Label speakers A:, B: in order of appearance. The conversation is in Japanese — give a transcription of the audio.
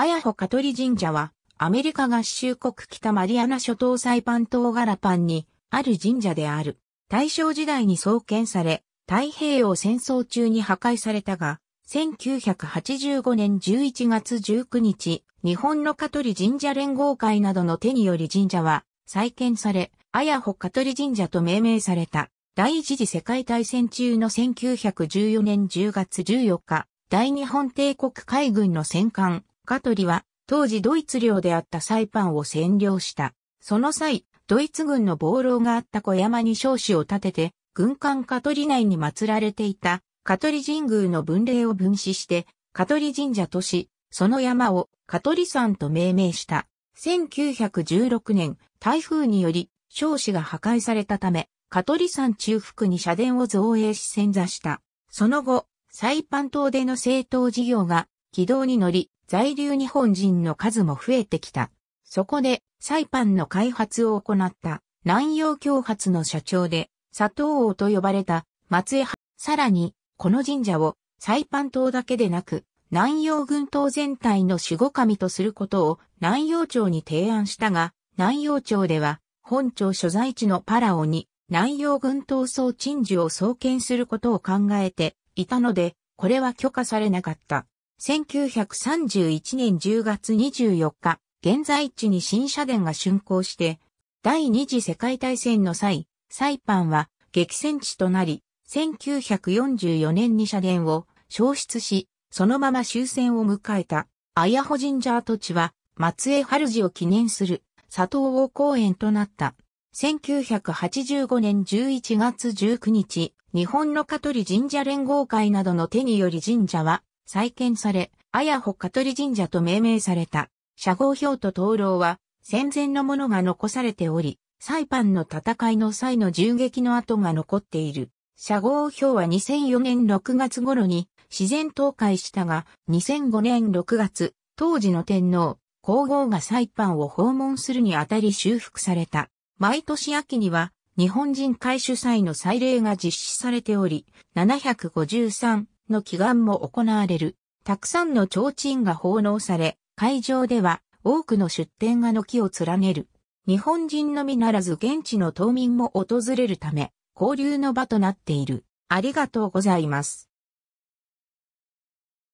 A: アヤホカトリ神社は、アメリカ合衆国北マリアナ諸島サイパン島ガラパンにある神社である。大正時代に創建され、太平洋戦争中に破壊されたが、1985年11月19日、日本のカトリ神社連合会などの手により神社は再建され、アヤホカトリ神社と命名された。第一次世界大戦中の1914年10月14日、大日本帝国海軍の戦艦、カトリは当時ドイツ領であったサイパンを占領した。その際、ドイツ軍の暴動があった小山に少子を立てて、軍艦カトリ内に祀られていたカトリ神宮の分霊を分子して、カトリ神社とし、その山をカトリ山と命名した。1916年、台風により少子が破壊されたため、カトリ山中腹に社殿を造営し潜座した。その後、サイパン島での政党事業が軌道に乗り、在留日本人の数も増えてきた。そこで、サイパンの開発を行った南洋共発の社長で、佐藤王と呼ばれた松江派。さらに、この神社をサイパン島だけでなく、南洋軍島全体の守護神とすることを南洋町に提案したが、南洋町では本町所在地のパラオに南洋軍島総鎮守を創建することを考えていたので、これは許可されなかった。1931年10月24日、現在地に新社殿が竣工して、第二次世界大戦の際、サイパンは激戦地となり、1944年に社殿を消失し、そのまま終戦を迎えた、綾穂神社跡地は、松江春寺を記念する、佐藤王公園となった。1985年11月19日、日本の香取神社連合会などの手により神社は再建され、綾穂香取神社と命名された、社号表と灯籠は、戦前のものが残されており、サイパンの戦いの際の銃撃の跡が残っている。社号表は2004年6月頃に自然倒壊したが、2005年6月、当時の天皇、皇后がサイパンを訪問するにあたり修復された。毎年秋には、日本人会主催の祭礼が実施されており、753の祈願も行われる。たくさんの提灯が奉納され、会場では多くの出店が軒を連ねる。日本人のみならず現地の島民も訪れるため、交流の場となっている。ありがとうございます。